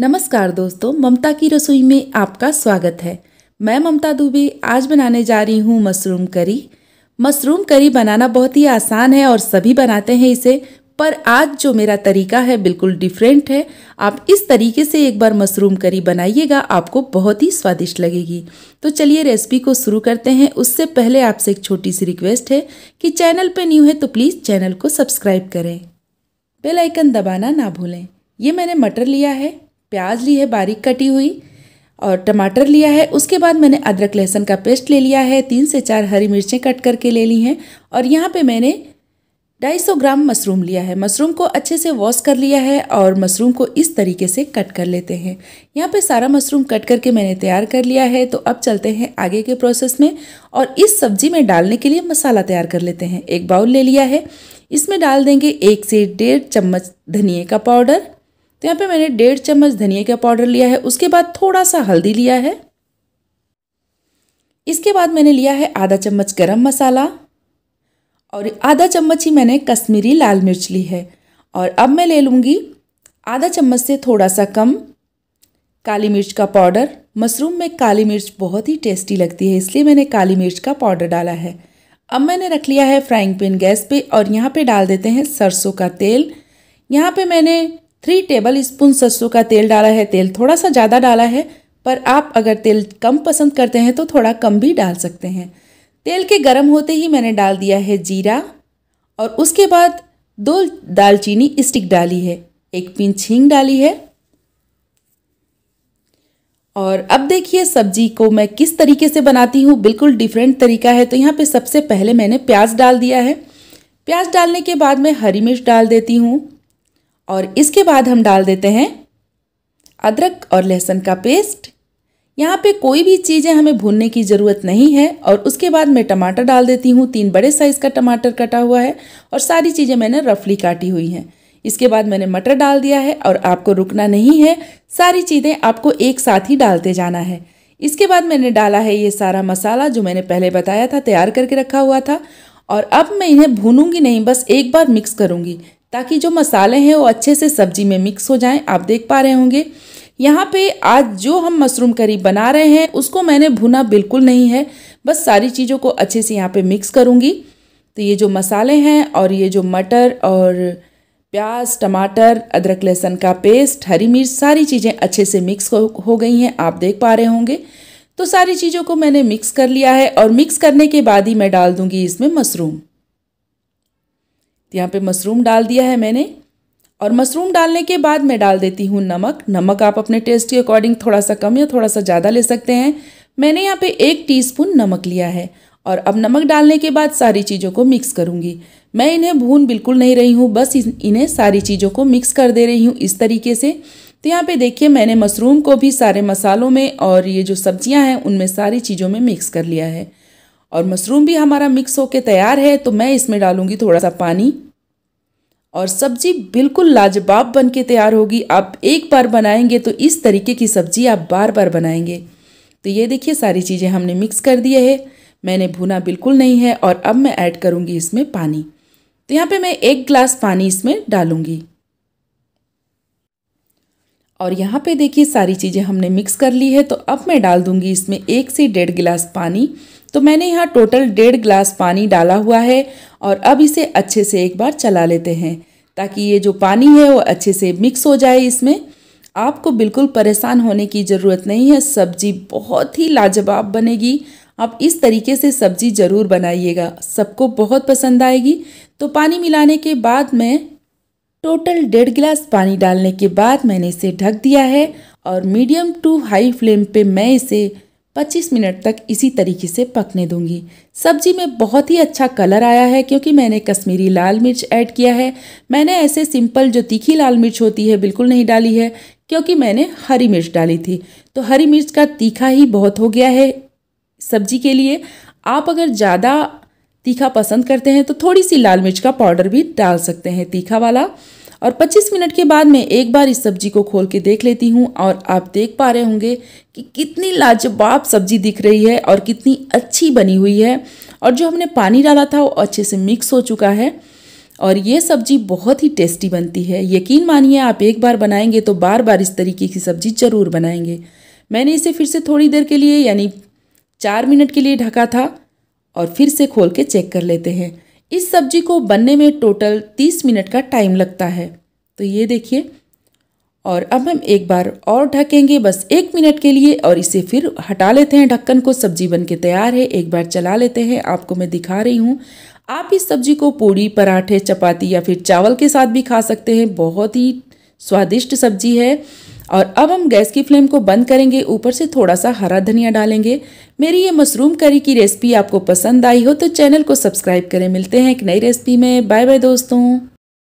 नमस्कार दोस्तों ममता की रसोई में आपका स्वागत है मैं ममता दुबे आज बनाने जा रही हूँ मशरूम करी मशरूम करी बनाना बहुत ही आसान है और सभी बनाते हैं इसे पर आज जो मेरा तरीका है बिल्कुल डिफरेंट है आप इस तरीके से एक बार मशरूम करी बनाइएगा आपको बहुत ही स्वादिष्ट लगेगी तो चलिए रेसिपी को शुरू करते हैं उससे पहले आपसे एक छोटी सी रिक्वेस्ट है कि चैनल पर न्यू है तो प्लीज़ चैनल को सब्सक्राइब करें बेल आइकन दबाना ना भूलें ये मैंने मटर लिया है प्याज ली है बारीक कटी हुई और टमाटर लिया है उसके बाद मैंने अदरक लहसुन का पेस्ट ले लिया है तीन से चार हरी मिर्चें कट करके ले ली हैं और यहाँ पे मैंने 250 ग्राम मशरूम लिया है मशरूम को अच्छे से वॉश कर लिया है और मशरूम को इस तरीके से कट कर लेते हैं यहाँ पे सारा मशरूम कट करके मैंने तैयार कर लिया है तो अब चलते हैं आगे के प्रोसेस में और इस सब्जी में डालने के लिए मसाला तैयार कर लेते हैं एक बाउल ले लिया है इसमें डाल देंगे एक से डेढ़ चम्मच धनिए का पाउडर तो यहाँ पे मैंने डेढ़ चम्मच धनिया का पाउडर लिया है उसके बाद थोड़ा सा हल्दी लिया है इसके बाद मैंने लिया है आधा चम्मच गरम मसाला और आधा चम्मच ही मैंने कश्मीरी लाल मिर्च ली है और अब मैं ले लूँगी आधा चम्मच से थोड़ा सा कम काली मिर्च का पाउडर मशरूम में काली मिर्च बहुत ही टेस्टी लगती है इसलिए मैंने काली मिर्च का पाउडर डाला है अब मैंने रख लिया है फ्राइंग पैन गैस पे और यहाँ पे डाल देते हैं सरसों का तेल यहाँ पे मैंने थ्री टेबल स्पून सरसों का तेल डाला है तेल थोड़ा सा ज़्यादा डाला है पर आप अगर तेल कम पसंद करते हैं तो थोड़ा कम भी डाल सकते हैं तेल के गर्म होते ही मैंने डाल दिया है जीरा और उसके बाद दो दालचीनी स्टिक डाली है एक पिंच हींग डाली है और अब देखिए सब्जी को मैं किस तरीके से बनाती हूँ बिल्कुल डिफरेंट तरीका है तो यहाँ पे सबसे पहले मैंने प्याज डाल दिया है प्याज डालने के बाद मैं हरी मिर्च डाल देती हूँ और इसके बाद हम डाल देते हैं अदरक और लहसुन का पेस्ट यहाँ पे कोई भी चीज़ें हमें भूनने की ज़रूरत नहीं है और उसके बाद मैं टमाटर डाल देती हूँ तीन बड़े साइज़ का टमाटर कटा हुआ है और सारी चीज़ें मैंने रफली काटी हुई हैं इसके बाद मैंने मटर डाल दिया है और आपको रुकना नहीं है सारी चीज़ें आपको एक साथ ही डालते जाना है इसके बाद मैंने डाला है ये सारा मसाला जो मैंने पहले बताया था तैयार करके रखा हुआ था और अब मैं इन्हें भूनूंगी नहीं बस एक बार मिक्स करूंगी ताकि जो मसाले हैं वो अच्छे से सब्जी में मिक्स हो जाएं आप देख पा रहे होंगे यहाँ पे आज जो हम मशरूम करी बना रहे हैं उसको मैंने भुना बिल्कुल नहीं है बस सारी चीज़ों को अच्छे से यहाँ पे मिक्स करूँगी तो ये जो मसाले हैं और ये जो मटर और प्याज टमाटर अदरक लहसुन का पेस्ट हरी मिर्च सारी चीज़ें अच्छे से मिक्स हो गई हैं आप देख पा रहे होंगे तो सारी चीज़ों को मैंने मिक्स कर लिया है और मिक्स करने के बाद ही मैं डाल दूँगी इसमें मशरूम तो यहाँ पे मशरूम डाल दिया है मैंने और मशरूम डालने के बाद मैं डाल देती हूँ नमक नमक आप अपने टेस्ट के अकॉर्डिंग थोड़ा सा कम या थोड़ा सा ज़्यादा ले सकते हैं मैंने यहाँ पे एक टीस्पून नमक लिया है और अब नमक डालने के बाद सारी चीज़ों को मिक्स करूँगी मैं इन्हें भून बिल्कुल नहीं रही हूँ बस इन्हें सारी चीज़ों को मिक्स कर दे रही हूँ इस तरीके से तो यहाँ पे देखिए मैंने मशरूम को भी सारे मसालों में और ये जो सब्जियाँ हैं उनमें सारी चीज़ों में मिक्स कर लिया है और मशरूम भी हमारा मिक्स होकर तैयार है तो मैं इसमें डालूँगी थोड़ा सा पानी और सब्जी बिल्कुल लाजवाब बन के तैयार होगी आप एक बार बनाएंगे तो इस तरीके की सब्जी आप बार बार बनाएंगे तो ये देखिए सारी चीज़ें हमने मिक्स कर दिए है मैंने भुना बिल्कुल नहीं है और अब मैं ऐड करूँगी इसमें पानी तो यहाँ पे मैं एक ग्लास पानी इसमें डालूँगी और यहाँ पे देखिए सारी चीज़ें हमने मिक्स कर ली है तो अब मैं डाल दूँगी इसमें एक से डेढ़ गिलास पानी तो मैंने यहाँ टोटल डेढ़ गिलास पानी डाला हुआ है और अब इसे अच्छे से एक बार चला लेते हैं ताकि ये जो पानी है वो अच्छे से मिक्स हो जाए इसमें आपको बिल्कुल परेशान होने की ज़रूरत नहीं है सब्जी बहुत ही लाजवाब बनेगी आप इस तरीके से सब्जी ज़रूर बनाइएगा सबको बहुत पसंद आएगी तो पानी मिलाने के बाद मैं टोटल डेढ़ गिलास पानी डालने के बाद मैंने इसे ढक दिया है और मीडियम टू हाई फ्लेम पे मैं इसे 25 मिनट तक इसी तरीके से पकने दूंगी सब्जी में बहुत ही अच्छा कलर आया है क्योंकि मैंने कश्मीरी लाल मिर्च ऐड किया है मैंने ऐसे सिंपल जो तीखी लाल मिर्च होती है बिल्कुल नहीं डाली है क्योंकि मैंने हरी मिर्च डाली थी तो हरी मिर्च का तीखा ही बहुत हो गया है सब्जी के लिए आप अगर ज़्यादा तीखा पसंद करते हैं तो थोड़ी सी लाल मिर्च का पाउडर भी डाल सकते हैं तीखा वाला और 25 मिनट के बाद मैं एक बार इस सब्जी को खोल के देख लेती हूँ और आप देख पा रहे होंगे कि कितनी लाजवाब सब्जी दिख रही है और कितनी अच्छी बनी हुई है और जो हमने पानी डाला था वो अच्छे से मिक्स हो चुका है और ये सब्जी बहुत ही टेस्टी बनती है यकीन मानिए आप एक बार बनाएंगे तो बार बार इस तरीके की सब्जी ज़रूर बनाएंगे मैंने इसे फिर से थोड़ी देर के लिए यानी चार मिनट के लिए ढका था और फिर से खोल के चेक कर लेते हैं इस सब्जी को बनने में टोटल तीस मिनट का टाइम लगता है तो ये देखिए और अब हम एक बार और ढकेंगे बस एक मिनट के लिए और इसे फिर हटा लेते हैं ढक्कन को सब्जी बन के तैयार है एक बार चला लेते हैं आपको मैं दिखा रही हूँ आप इस सब्जी को पूड़ी पराठे चपाती या फिर चावल के साथ भी खा सकते हैं बहुत ही स्वादिष्ट सब्जी है और अब हम गैस की फ्लेम को बंद करेंगे ऊपर से थोड़ा सा हरा धनिया डालेंगे मेरी ये मशरूम करी की रेसिपी आपको पसंद आई हो तो चैनल को सब्सक्राइब करें मिलते हैं एक नई रेसिपी में बाय बाय दोस्तों